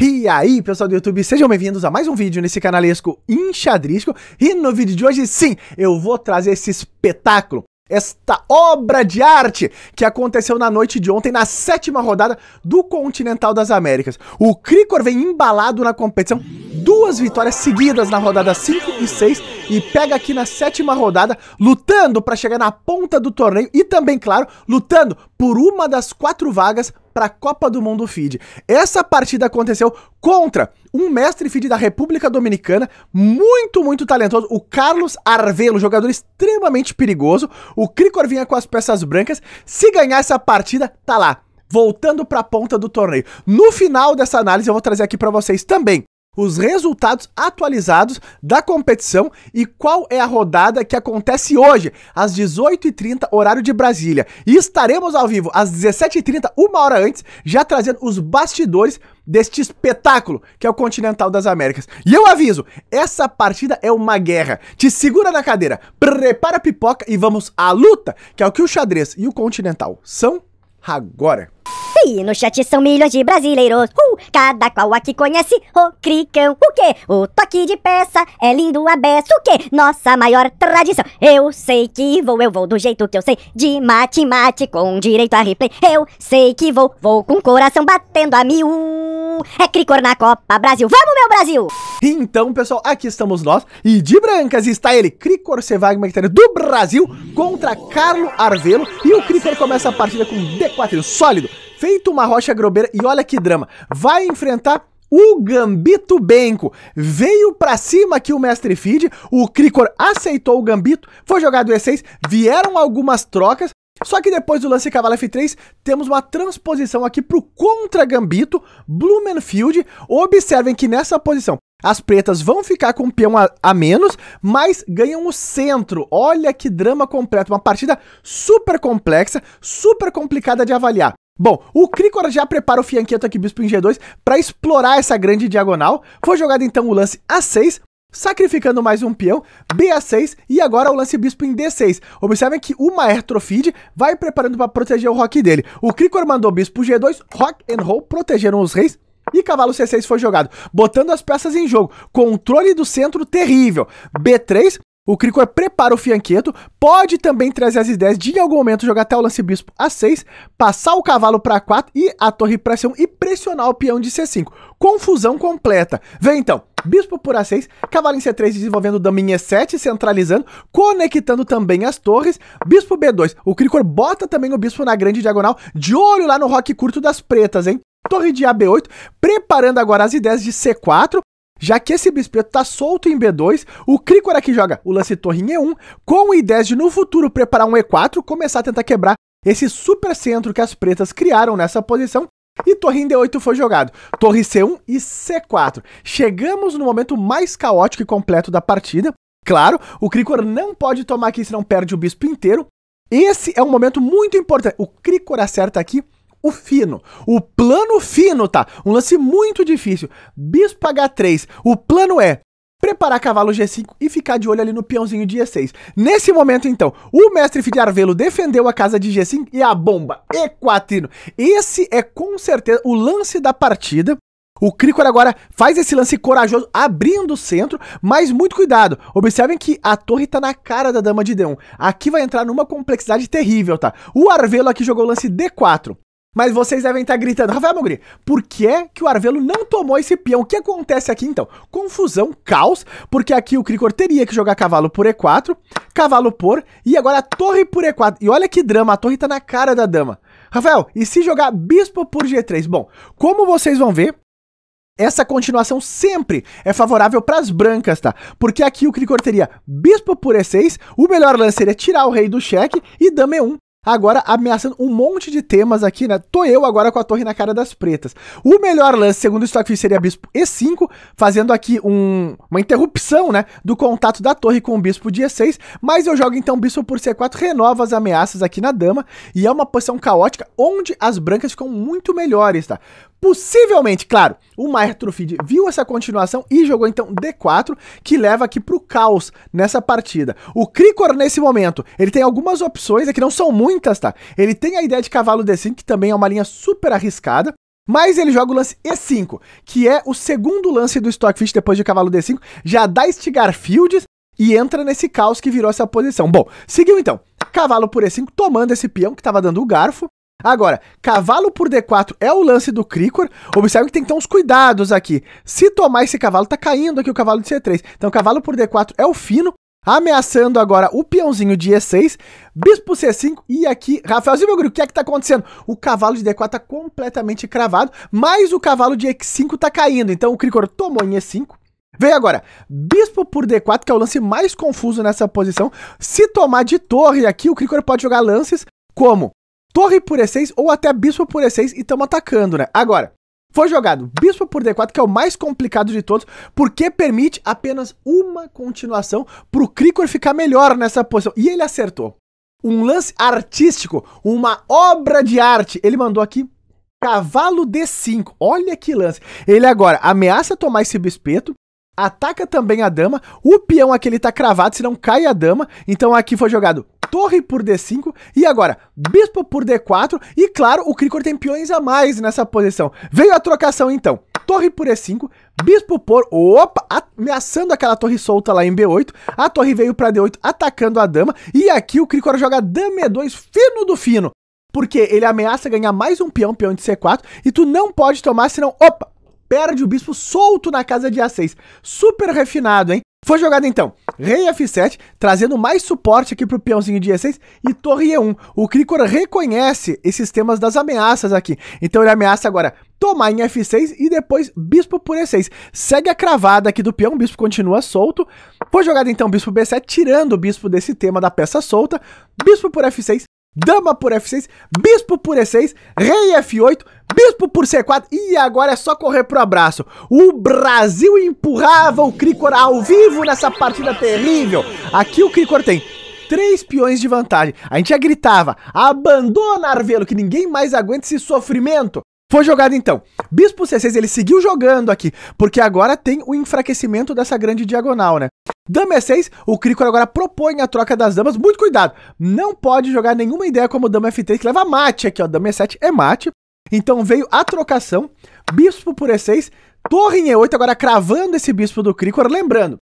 E aí, pessoal do YouTube, sejam bem-vindos a mais um vídeo nesse canalesco enxadrístico. E no vídeo de hoje, sim, eu vou trazer esse espetáculo, esta obra de arte que aconteceu na noite de ontem, na sétima rodada do Continental das Américas. O Cricor vem embalado na competição, duas vitórias seguidas na rodada 5 e 6 e pega aqui na sétima rodada, lutando para chegar na ponta do torneio e também, claro, lutando por uma das quatro vagas para a Copa do Mundo Feed. Essa partida aconteceu contra um mestre feed da República Dominicana, muito, muito talentoso, o Carlos Arvelo, jogador extremamente perigoso. O Cricor vinha com as peças brancas. Se ganhar essa partida, tá lá, voltando para a ponta do torneio. No final dessa análise, eu vou trazer aqui para vocês também os resultados atualizados da competição e qual é a rodada que acontece hoje, às 18h30, horário de Brasília. E estaremos ao vivo às 17h30, uma hora antes, já trazendo os bastidores deste espetáculo que é o Continental das Américas. E eu aviso, essa partida é uma guerra. Te segura na cadeira, prepara a pipoca e vamos à luta, que é o que o xadrez e o Continental são agora aí no chat são milhões de brasileiros. Uh, cada qual aqui conhece o cricão. O quê? O toque de peça é lindo a beça. O quê? Nossa maior tradição. Eu sei que vou, eu vou do jeito que eu sei. De mate, mate, com direito a replay. Eu sei que vou, vou com o coração batendo a mil. É cricor na Copa Brasil. Vamos, meu Brasil! Então, pessoal, aqui estamos nós. E de brancas está ele, Cricor Sevag Magnetário do Brasil contra Carlo Arvelo. E o Cricor começa a partida com um D4 sólido feito uma rocha grobeira. E olha que drama. Vai enfrentar o Gambito Benco veio para cima aqui o Mestre Feed, o Cricor aceitou o Gambito, foi jogado E6, vieram algumas trocas, só que depois do lance cavalo F3, temos uma transposição aqui pro contra-gambito, Blumenfield. Observem que nessa posição, as pretas vão ficar com um peão a, a, menos, mas ganham o centro. Olha que drama completo, uma partida super complexa, super complicada de avaliar. Bom, o Cricor já prepara o fianqueto aqui bispo em G2 para explorar essa grande diagonal. Foi jogado então o lance A6, sacrificando mais um peão, b 6 e agora o lance bispo em D6. Observem que o Maestro Feed vai preparando para proteger o rock dele. O Cricor mandou bispo G2, rock and roll, protegeram os reis. E cavalo C6 foi jogado, botando as peças em jogo. Controle do centro terrível. B3, o Cricor é prepara o fianqueto, pode também trazer as ideias de em algum momento jogar até o lance bispo a 6, passar o cavalo para 4 e a torre para C1 e pressionar o peão de C5. Confusão completa. Vem então, bispo por A6, cavalo em C3 desenvolvendo o dama em E7, centralizando, conectando também as torres, bispo B2. O Cricor bota também o bispo na grande diagonal, de olho lá no rock curto das pretas, hein? Torre de AB8, preparando agora as ideias de C4, já que esse bispo está solto em B2, o Cricora que joga o lance torre em E1, com o ideia de no futuro preparar um E4, começar a tentar quebrar esse super centro que as pretas criaram nessa posição, e torre em D8 foi jogado. Torre C1 e C4. Chegamos no momento mais caótico e completo da partida. Claro, o Cricor não pode tomar aqui, senão perde o bispo inteiro. Esse é um momento muito importante. O Cricor acerta aqui o fino. O plano fino, tá? Um lance muito difícil. Bispo H3. O plano é preparar cavalo G5 e ficar de olho ali no peãozinho de E6. Nesse momento, então, o mestre Fidiarvelo defendeu a casa de G5 e a bomba E4. Esse é com certeza o lance da partida. O Cricor agora faz esse lance corajoso, abrindo o centro, mas muito cuidado. Observem que a torre tá na cara da dama de D1. Aqui vai entrar numa complexidade terrível, tá? O Arvelo aqui jogou o lance D4. Mas vocês devem estar tá gritando, Rafael Mogri, por que é que o Arvelo não tomou esse peão? O que acontece aqui então? Confusão, caos, porque aqui o Cricor teria que jogar cavalo por E4, cavalo por, e agora a torre por E4. E olha que drama, a torre tá na cara da dama. Rafael, e se jogar bispo por G3? Bom, como vocês vão ver, essa continuação sempre é favorável para as brancas, tá? Porque aqui o Cricor teria bispo por E6, o melhor lance seria tirar o rei do cheque e dama E1 agora ameaçando um monte de temas aqui, né? Tô eu agora com a torre na cara das pretas. O melhor lance, segundo o Stockfish, seria bispo E5, fazendo aqui um, uma interrupção, né? Do contato da torre com o bispo de E6, mas eu jogo então bispo por C4, renova as ameaças aqui na dama, e é uma posição caótica onde as brancas ficam muito melhores, tá? Possivelmente, claro, o Maier Trufid viu essa continuação e jogou então D4, que leva aqui pro caos nessa partida. O Cricor, nesse momento, ele tem algumas opções, aqui é não são muitas, tá? Ele tem a ideia de cavalo D5, que também é uma linha super arriscada. Mas ele joga o lance E5, que é o segundo lance do Stockfish depois de cavalo D5, já dá estigar fields e entra nesse caos que virou essa posição. Bom, seguiu então. Cavalo por E5, tomando esse peão que estava dando o garfo. Agora, cavalo por D4 é o lance do Cricor. Observe que tem que ter uns cuidados aqui. Se tomar esse cavalo, tá caindo aqui o cavalo de C3. Então, cavalo por D4 é o fino. Ameaçando agora o peãozinho de E6, bispo C5 e aqui, Rafaelzinho, meu guru, o que é que tá acontecendo? O cavalo de D4 tá completamente cravado, mas o cavalo de E5 tá caindo, então o Cricor tomou em E5. Vem agora, bispo por D4, que é o lance mais confuso nessa posição. Se tomar de torre aqui, o Cricor pode jogar lances como torre por E6 ou até bispo por E6 e estamos atacando, né? Agora, foi jogado bispo por D4, que é o mais complicado de todos, porque permite apenas uma continuação para o Krikor ficar melhor nessa posição. E ele acertou. Um lance artístico, uma obra de arte. Ele mandou aqui cavalo D5. Olha que lance. Ele agora ameaça tomar esse bispeto ataca também a dama. O peão aqui ele tá cravado, senão cai a dama. Então aqui foi jogado torre por D5 e agora bispo por D4 e claro, o Cricor tem peões a mais nessa posição. Veio a trocação então. Torre por E5, bispo por... Opa! Ameaçando aquela torre solta lá em B8. A torre veio para D8 atacando a dama. E aqui o Cricor joga dama E2 fino do fino. Porque ele ameaça ganhar mais um peão, peão de C4. E tu não pode tomar senão... Opa! perde o bispo solto na casa de A6. Super refinado, hein? Foi jogado então rei F7, trazendo mais suporte aqui pro peãozinho de E6 e torre E1. O Krikor reconhece esses temas das ameaças aqui. Então ele ameaça agora tomar em F6 e depois bispo por E6. Segue a cravada aqui do peão, o bispo continua solto. Foi jogado então bispo B7, tirando o bispo desse tema da peça solta. Bispo por F6, dama por F6, bispo por E6, rei F8, Bispo por C4 e agora é só correr pro abraço. O Brasil empurrava o Cricor ao vivo nessa partida terrível. Aqui o Cricor tem três peões de vantagem. A gente já gritava, abandona Arvelo, que ninguém mais aguenta esse sofrimento. Foi jogado então. Bispo C6 ele seguiu jogando aqui, porque agora tem o enfraquecimento dessa grande diagonal, né? Dama é E6, o Cricor agora propõe a troca das damas. Muito cuidado, não pode jogar nenhuma ideia como Dama é F3, que leva mate aqui, ó. Dama é E7 é mate. Então veio a trocação, bispo por E6, torre em E8, agora cravando esse bispo do Cricor. Lembrando,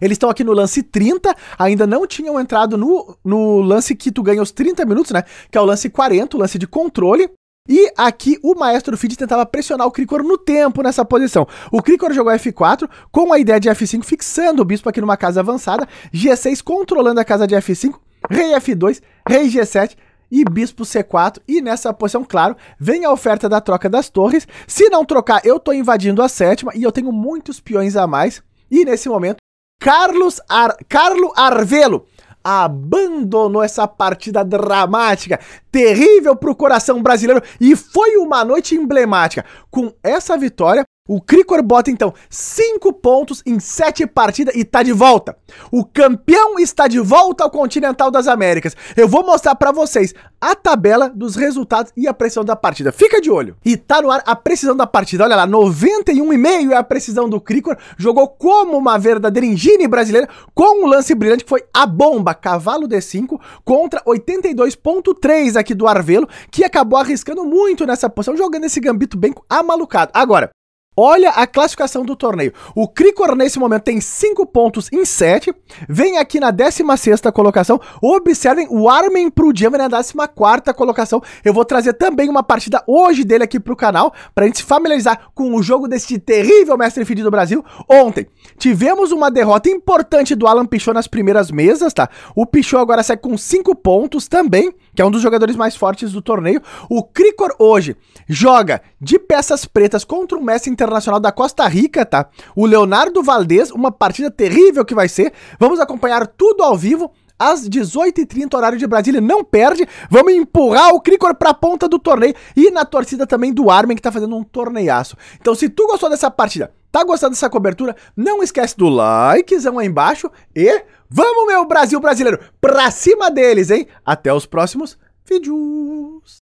eles estão aqui no lance 30, ainda não tinham entrado no, no lance que tu ganha os 30 minutos, né? Que é o lance 40, o lance de controle. E aqui o Maestro Feed tentava pressionar o Cricor no tempo nessa posição. O Cricor jogou F4 com a ideia de F5 fixando o bispo aqui numa casa avançada, G6 controlando a casa de F5, rei F2, rei G7, e bispo C4. E nessa posição, claro, vem a oferta da troca das torres. Se não trocar, eu tô invadindo a sétima e eu tenho muitos peões a mais. E nesse momento, Carlos Ar... Carlo Arvelo abandonou essa partida dramática, terrível para o coração brasileiro e foi uma noite emblemática. Com essa vitória, o Cricor bota então 5 pontos em 7 partidas e tá de volta. O campeão está de volta ao Continental das Américas. Eu vou mostrar para vocês a tabela dos resultados e a precisão da partida. Fica de olho. E tá no ar a precisão da partida. Olha lá, 91,5 é a precisão do Cricor. Jogou como uma verdadeira engine brasileira com um lance brilhante que foi a bomba, cavalo D5 contra 82,3 aqui do Arvelo, que acabou arriscando muito nessa posição, jogando esse gambito bem amalucado. Agora, Olha a classificação do torneio. O Cricor, nesse momento, tem 5 pontos em 7. Vem aqui na 16 colocação. Observem o Armin Prudjevan na 14 colocação. Eu vou trazer também uma partida hoje dele aqui pro canal, pra gente se familiarizar com o jogo deste terrível mestre feed do Brasil. Ontem, tivemos uma derrota importante do Alan Pichot nas primeiras mesas, tá? O Pichot agora sai com 5 pontos também que é um dos jogadores mais fortes do torneio. O Cricor hoje joga de peças pretas contra o mestre internacional da Costa Rica, tá? O Leonardo Valdez, uma partida terrível que vai ser. Vamos acompanhar tudo ao vivo às 18h30, horário de Brasília. Não perde. Vamos empurrar o Cricor pra ponta do torneio. E na torcida também do Armin, que tá fazendo um torneiaço. Então, se tu gostou dessa partida, Tá gostando dessa cobertura? Não esquece do likezão aí embaixo e vamos, meu Brasil brasileiro, pra cima deles, hein? Até os próximos vídeos.